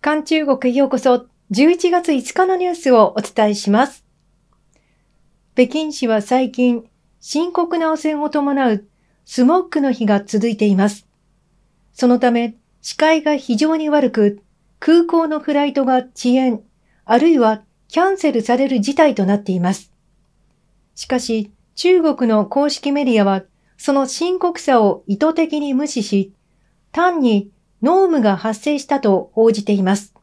韓中国へようこそ11月5日のニュースをお伝えします。北京市は最近深刻な汚染を伴うスモックの日が続いています。そのため視界が非常に悪く空港のフライトが遅延あるいはキャンセルされる事態となっています。しかし中国の公式メディアはその深刻さを意図的に無視し単に濃霧が発生したと報じています。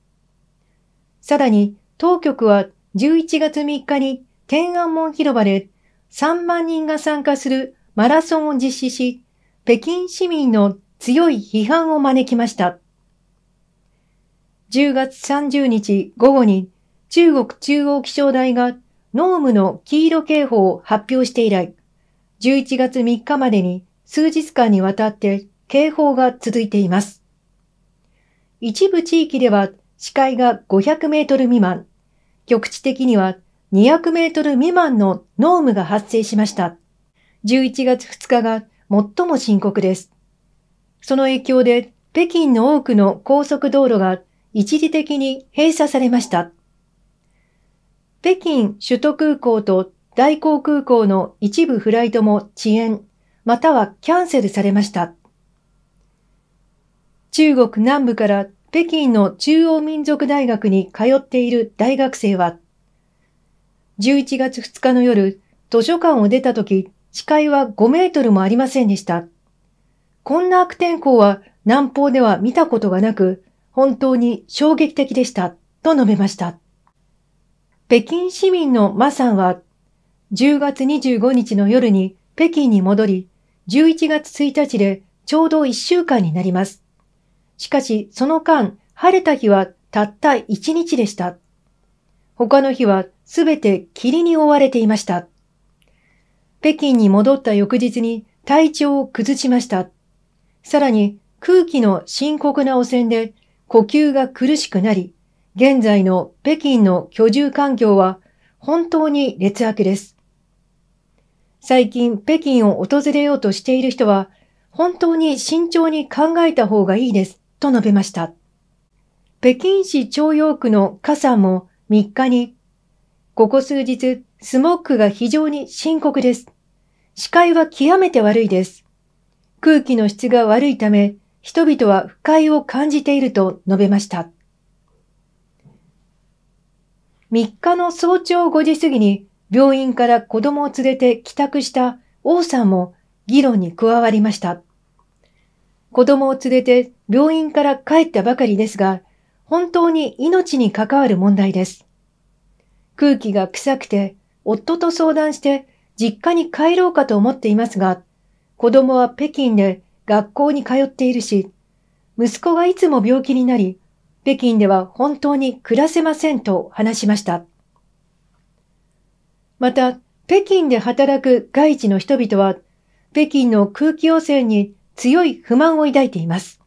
さらに、当局は11月3日に天安門広場で3万人が参加するマラソンを実施し、北京市民の強い批判を招きました。10月30日午後に中国中央気象台が濃霧の黄色警報を発表して以来、11月3日までに数日間にわたって警報が続いています。一部地域では視界が500メートル未満、局地的には200メートル未満の濃霧が発生しました。11月2日が最も深刻です。その影響で北京の多くの高速道路が一時的に閉鎖されました。北京首都空港と大港空港の一部フライトも遅延、またはキャンセルされました。中国南部から北京の中央民族大学に通っている大学生は、11月2日の夜、図書館を出た時、視界は5メートルもありませんでした。こんな悪天候は南方では見たことがなく、本当に衝撃的でした、と述べました。北京市民のマさんは、10月25日の夜に北京に戻り、11月1日でちょうど1週間になります。しかし、その間、晴れた日はたった一日でした。他の日はすべて霧に覆われていました。北京に戻った翌日に体調を崩しました。さらに空気の深刻な汚染で呼吸が苦しくなり、現在の北京の居住環境は本当に劣悪です。最近北京を訪れようとしている人は本当に慎重に考えた方がいいです。と述べました。北京市朝陽区の河山も3日に、ここ数日、スモックが非常に深刻です。視界は極めて悪いです。空気の質が悪いため、人々は不快を感じていると述べました。3日の早朝5時過ぎに病院から子供を連れて帰宅した王さんも議論に加わりました。子供を連れて病院から帰ったばかりですが、本当に命に関わる問題です。空気が臭くて、夫と相談して実家に帰ろうかと思っていますが、子供は北京で学校に通っているし、息子がいつも病気になり、北京では本当に暮らせませんと話しました。また、北京で働く外地の人々は、北京の空気汚染に強い不満を抱いています。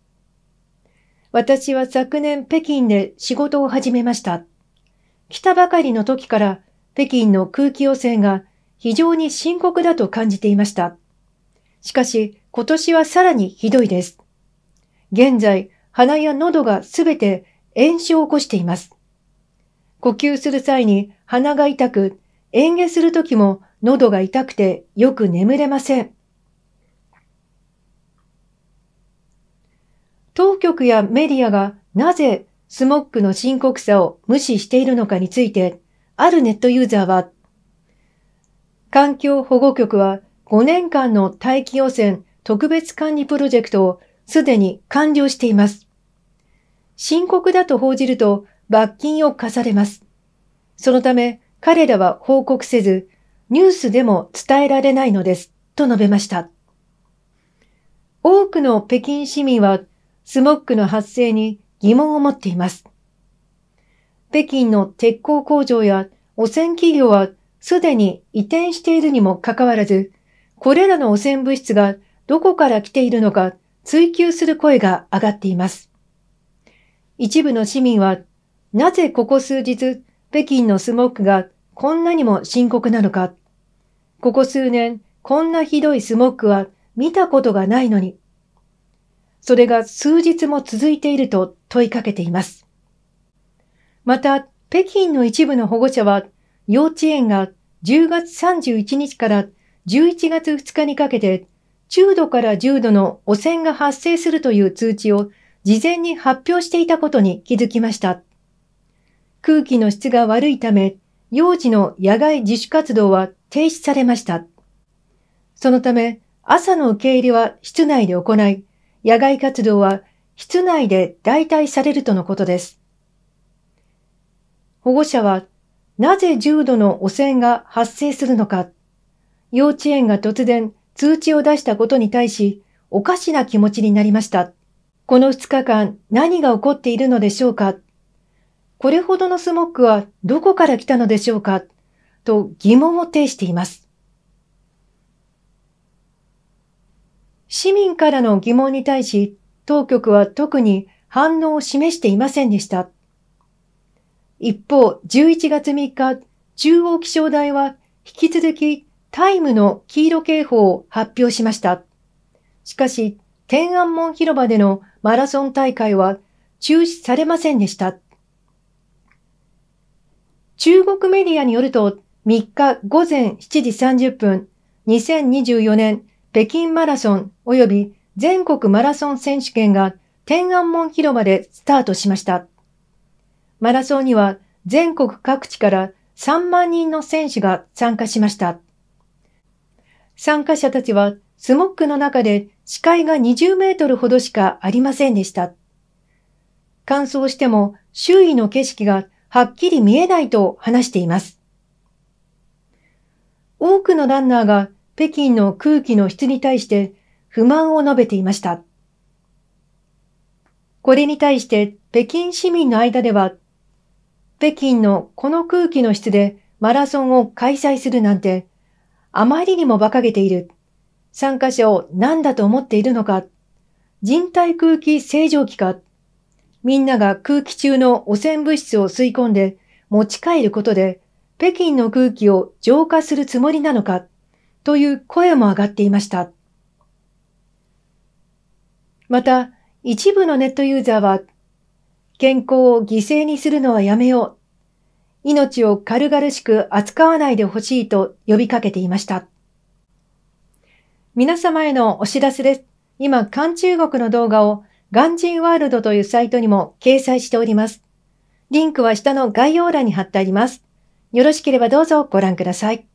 私は昨年北京で仕事を始めました。来たばかりの時から北京の空気汚染が非常に深刻だと感じていました。しかし今年はさらにひどいです。現在、鼻や喉がすべて炎症を起こしています。呼吸する際に鼻が痛く、嚥下する時も喉が痛くてよく眠れません。当局やメディアがなぜスモッグの深刻さを無視しているのかについて、あるネットユーザーは、環境保護局は5年間の大気汚染特別管理プロジェクトをすでに完了しています。深刻だと報じると罰金を課されます。そのため彼らは報告せず、ニュースでも伝えられないのです、と述べました。多くの北京市民はスモッグの発生に疑問を持っています。北京の鉄鋼工場や汚染企業はすでに移転しているにもかかわらず、これらの汚染物質がどこから来ているのか追求する声が上がっています。一部の市民は、なぜここ数日、北京のスモッグがこんなにも深刻なのか、ここ数年、こんなひどいスモッグは見たことがないのに、それが数日も続いていると問いかけています。また、北京の一部の保護者は、幼稚園が10月31日から11月2日にかけて、中度から重度の汚染が発生するという通知を事前に発表していたことに気づきました。空気の質が悪いため、幼児の野外自主活動は停止されました。そのため、朝の受け入れは室内で行い、野外活動は室内で代替されるとのことです。保護者は、なぜ重度の汚染が発生するのか、幼稚園が突然通知を出したことに対し、おかしな気持ちになりました。この2日間何が起こっているのでしょうかこれほどのスモックはどこから来たのでしょうかと疑問を呈しています。市民からの疑問に対し、当局は特に反応を示していませんでした。一方、11月3日、中央気象台は引き続きタイムの黄色警報を発表しました。しかし、天安門広場でのマラソン大会は中止されませんでした。中国メディアによると、3日午前7時30分、2024年北京マラソン及び全国マラソン選手権が天安門広場でスタートしました。マラソンには全国各地から3万人の選手が参加しました。参加者たちはスモックの中で視界が20メートルほどしかありませんでした。乾燥しても周囲の景色がはっきり見えないと話しています。多くのランナーが北京の空気の質に対して不満を述べていました。これに対して北京市民の間では、北京のこの空気の質でマラソンを開催するなんて、あまりにも馬鹿げている。参加者を何だと思っているのか。人体空気清浄機か。みんなが空気中の汚染物質を吸い込んで持ち帰ることで、北京の空気を浄化するつもりなのか。という声も上がっていました。また、一部のネットユーザーは、健康を犠牲にするのはやめよう。命を軽々しく扱わないでほしいと呼びかけていました。皆様へのお知らせです。今、韓中国の動画をガンジンワールドというサイトにも掲載しております。リンクは下の概要欄に貼ってあります。よろしければどうぞご覧ください。